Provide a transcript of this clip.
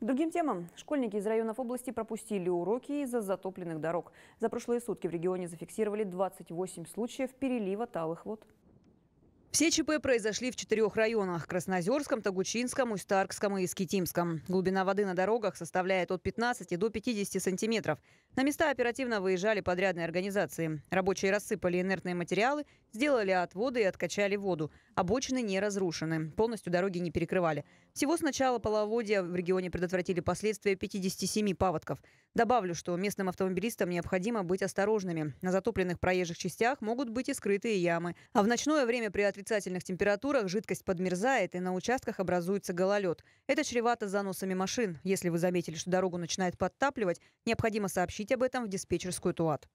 другим темам. Школьники из районов области пропустили уроки из-за затопленных дорог. За прошлые сутки в регионе зафиксировали 28 случаев перелива талых вод. Все ЧП произошли в четырех районах – Краснозерском, Тагучинском, Усть-Таркском и Искитимском. Глубина воды на дорогах составляет от 15 до 50 сантиметров. На места оперативно выезжали подрядные организации. Рабочие рассыпали инертные материалы, сделали отводы и откачали воду. Обочины не разрушены, полностью дороги не перекрывали. Всего с начала половодья в регионе предотвратили последствия 57 паводков. Добавлю, что местным автомобилистам необходимо быть осторожными. На затопленных проезжих частях могут быть и скрытые ямы. А в ночное время при ответственности отрицательных температурах жидкость подмерзает, и на участках образуется гололед. Это чревато заносами машин. Если вы заметили, что дорогу начинает подтапливать, необходимо сообщить об этом в диспетчерскую ТУАТ.